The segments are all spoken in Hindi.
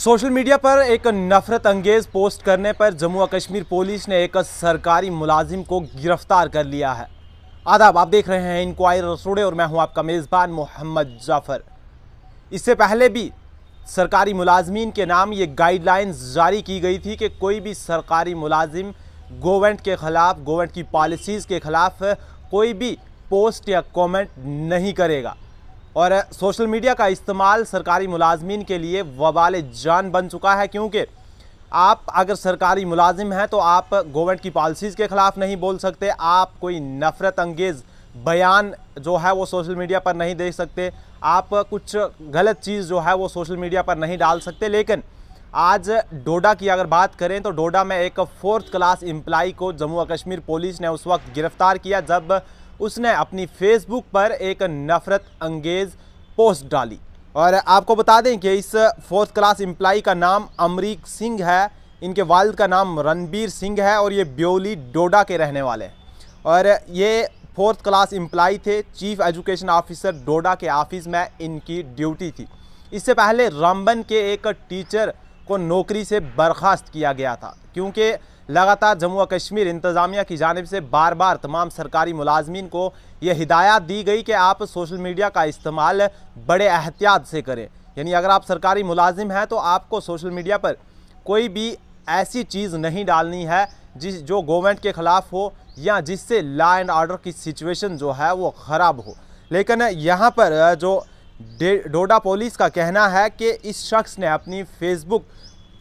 सोशल मीडिया पर एक नफरत अंगेज पोस्ट करने पर जम्मू और कश्मीर पुलिस ने एक सरकारी मुलाजिम को गिरफ्तार कर लिया है आदाब आप देख रहे हैं इंक्वायर रसोड़े और मैं हूं आपका मेज़बान मोहम्मद जाफ़र इससे पहले भी सरकारी मुलाजमीन के नाम ये गाइडलाइंस जारी की गई थी कि कोई भी सरकारी मुलाजिम गोवेंट के ख़िलाफ़ गोवेंट की पॉलिसीज़ के ख़िलाफ़ कोई भी पोस्ट या कॉमेंट नहीं करेगा और सोशल मीडिया का इस्तेमाल सरकारी मुलाजमीन के लिए वबाल जान बन चुका है क्योंकि आप अगर सरकारी मुलाजिम हैं तो आप गवर्नमेंट की पॉलिसीज़ के ख़िलाफ़ नहीं बोल सकते आप कोई नफ़रत अंगेज़ बयान जो है वो सोशल मीडिया पर नहीं दे सकते आप कुछ गलत चीज़ जो है वो सोशल मीडिया पर नहीं डाल सकते लेकिन आज डोडा की अगर बात करें तो डोडा में एक फ़ोर्थ क्लास एम्प्लाई को जम्मू कश्मीर पुलिस ने उस वक्त गिरफ़्तार किया जब उसने अपनी फेसबुक पर एक नफ़रत अंगेज़ पोस्ट डाली और आपको बता दें कि इस फोर्थ क्लास एम्प्लाई का नाम अमरीक सिंह है इनके वालद का नाम रणबीर सिंह है और ये ब्योली डोडा के रहने वाले हैं और ये फोर्थ क्लास एम्प्लाई थे चीफ एजुकेशन ऑफिसर डोडा के ऑफिस में इनकी ड्यूटी थी इससे पहले रामबन के एक टीचर को नौकरी से बर्खास्त किया गया था क्योंकि लगातार जम्मू और कश्मीर इंतज़ामिया की जानब से बार बार तमाम सरकारी मुलाजमीन को यह हिदायत दी गई कि आप सोशल मीडिया का इस्तेमाल बड़े एहतियात से करें यानी अगर आप सरकारी मुलाजिम हैं तो आपको सोशल मीडिया पर कोई भी ऐसी चीज़ नहीं डालनी है जिस जो गवर्नमेंट के ख़िलाफ़ हो या जिससे लॉ एंड ऑर्डर की सिचुएशन जो है वो ख़राब हो लेकिन यहाँ पर जो डोडा पुलिस का कहना है कि इस शख्स ने अपनी फेसबुक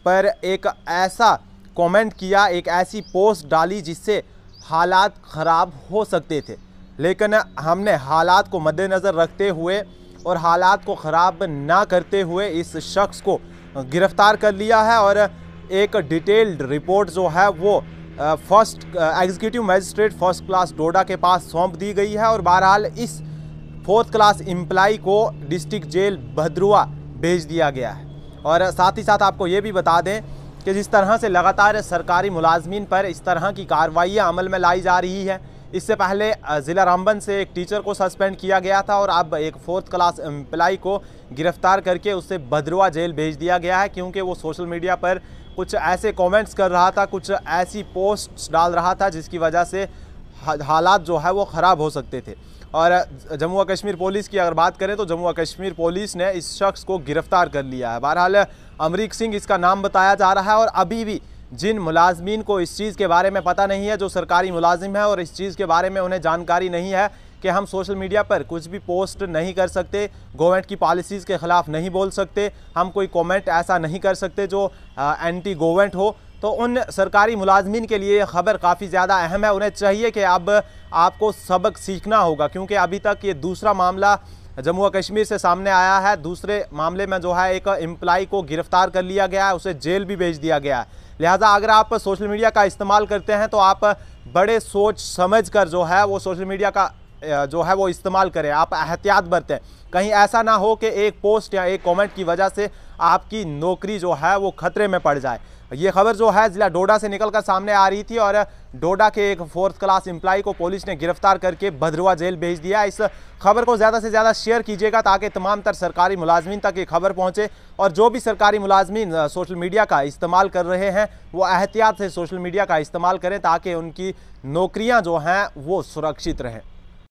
पर एक ऐसा कमेंट किया एक ऐसी पोस्ट डाली जिससे हालात ख़राब हो सकते थे लेकिन हमने हालात को मद्देनज़र रखते हुए और हालात को ख़राब ना करते हुए इस शख्स को गिरफ़्तार कर लिया है और एक डिटेल्ड रिपोर्ट जो है वो first executive magistrate first class Doda के पास सौंप दी गई है और बहरहाल इस फोर्थ क्लास एम्प्लाई को डिस्ट्रिक्ट जेल भद्रुआ भेज दिया गया है और साथ ही साथ आपको ये भी बता दें कि जिस तरह से लगातार सरकारी मुलाजमीन पर इस तरह की कार्रवाई अमल में लाई जा रही है इससे पहले ज़िला रामबन से एक टीचर को सस्पेंड किया गया था और अब एक फोर्थ क्लास एम्प्लाई को गिरफ्तार करके उसे भद्रवा जेल भेज दिया गया है क्योंकि वो सोशल मीडिया पर कुछ ऐसे कमेंट्स कर रहा था कुछ ऐसी पोस्ट डाल रहा था जिसकी वजह से हालात जो है वो ख़राब हो सकते थे और जम्मू कश्मीर पुलिस की अगर बात करें तो जम्मू कश्मीर पुलिस ने इस शख्स को गिरफ्तार कर लिया है बहरहाल अमरीक सिंह इसका नाम बताया जा रहा है और अभी भी जिन मुलाजमीन को इस चीज़ के बारे में पता नहीं है जो सरकारी मुलाजिम है और इस चीज़ के बारे में उन्हें जानकारी नहीं है कि हम सोशल मीडिया पर कुछ भी पोस्ट नहीं कर सकते गवर्नमेंट की पॉलिसीज़ के ख़िलाफ़ नहीं बोल सकते हम कोई कमेंट ऐसा नहीं कर सकते जो आ, एंटी गवर्नमेंट हो तो उन सरकारी मुलाजमीन के लिए ख़बर काफ़ी ज़्यादा अहम है उन्हें चाहिए कि अब आपको सबक सीखना होगा क्योंकि अभी तक ये दूसरा मामला जम्मू और कश्मीर से सामने आया है दूसरे मामले में जो है एक एम्प्लाई को गिरफ्तार कर लिया गया है उसे जेल भी भेज दिया गया है लिहाजा अगर आप सोशल मीडिया का इस्तेमाल करते हैं तो आप बड़े सोच समझ कर जो है वो सोशल मीडिया का जो है वो इस्तेमाल करें आप एहतियात बरतें कहीं ऐसा ना हो कि एक पोस्ट या एक कमेंट की वजह से आपकी नौकरी जो है वो खतरे में पड़ जाए ये खबर जो है ज़िला डोडा से निकलकर सामने आ रही थी और डोडा के एक फोर्थ क्लास एम्प्लाई को पुलिस ने गिरफ्तार करके भद्रवा जेल भेज दिया इस खबर को ज़्यादा से ज़्यादा शेयर कीजिएगा ताकि तमाम तर सरकारी मुलाजमीन तक ये खबर पहुँचे और जो भी सरकारी मुलाजमीन सोशल मीडिया का इस्तेमाल कर रहे हैं वो एहतियात से सोशल मीडिया का इस्तेमाल करें ताकि उनकी नौकरियाँ जो हैं वो सुरक्षित रहें